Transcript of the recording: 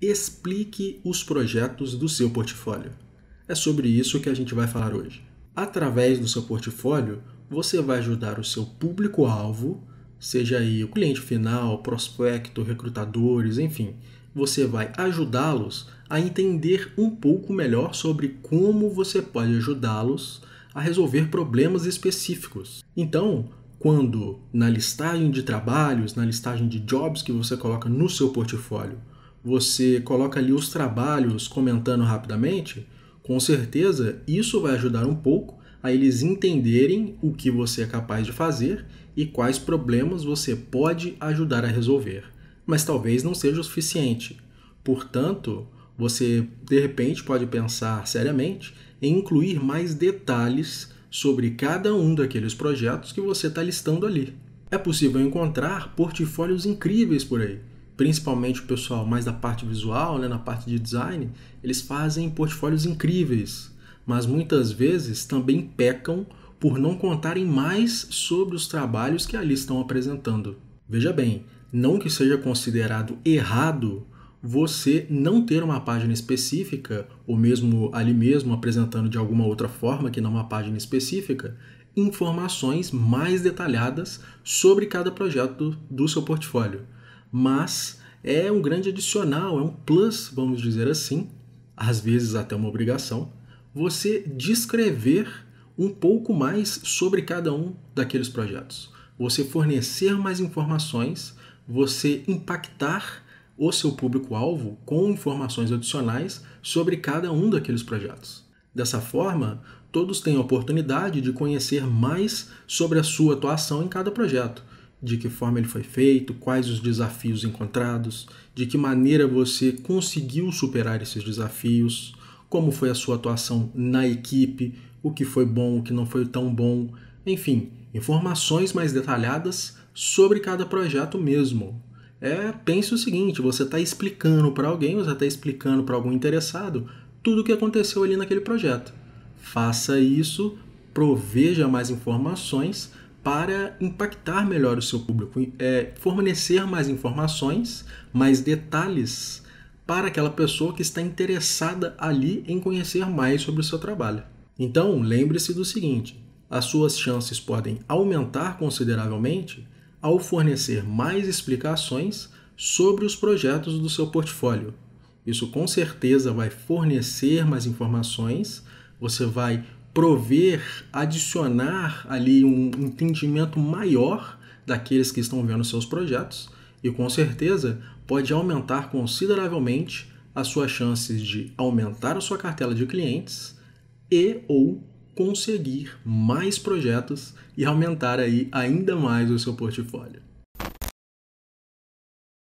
Explique os projetos do seu portfólio. É sobre isso que a gente vai falar hoje. Através do seu portfólio, você vai ajudar o seu público-alvo, seja aí o cliente final, prospecto, recrutadores, enfim, você vai ajudá-los a entender um pouco melhor sobre como você pode ajudá-los a resolver problemas específicos. Então, quando na listagem de trabalhos, na listagem de jobs que você coloca no seu portfólio, você coloca ali os trabalhos comentando rapidamente, com certeza isso vai ajudar um pouco a eles entenderem o que você é capaz de fazer e quais problemas você pode ajudar a resolver. Mas talvez não seja o suficiente. Portanto, você de repente pode pensar seriamente em incluir mais detalhes sobre cada um daqueles projetos que você está listando ali. É possível encontrar portfólios incríveis por aí principalmente o pessoal mais da parte visual, né, na parte de design, eles fazem portfólios incríveis, mas muitas vezes também pecam por não contarem mais sobre os trabalhos que ali estão apresentando. Veja bem, não que seja considerado errado você não ter uma página específica, ou mesmo ali mesmo apresentando de alguma outra forma que não uma página específica, informações mais detalhadas sobre cada projeto do, do seu portfólio mas é um grande adicional, é um plus, vamos dizer assim, às vezes até uma obrigação, você descrever um pouco mais sobre cada um daqueles projetos. Você fornecer mais informações, você impactar o seu público-alvo com informações adicionais sobre cada um daqueles projetos. Dessa forma, todos têm a oportunidade de conhecer mais sobre a sua atuação em cada projeto, de que forma ele foi feito, quais os desafios encontrados, de que maneira você conseguiu superar esses desafios, como foi a sua atuação na equipe, o que foi bom, o que não foi tão bom, enfim, informações mais detalhadas sobre cada projeto mesmo. É, pense o seguinte, você está explicando para alguém, você está explicando para algum interessado tudo o que aconteceu ali naquele projeto. Faça isso, proveja mais informações para impactar melhor o seu público, é, fornecer mais informações, mais detalhes para aquela pessoa que está interessada ali em conhecer mais sobre o seu trabalho. Então, lembre-se do seguinte: as suas chances podem aumentar consideravelmente ao fornecer mais explicações sobre os projetos do seu portfólio. Isso com certeza vai fornecer mais informações, você vai prover, adicionar ali um entendimento maior daqueles que estão vendo seus projetos e com certeza pode aumentar consideravelmente as suas chances de aumentar a sua cartela de clientes e ou conseguir mais projetos e aumentar aí ainda mais o seu portfólio.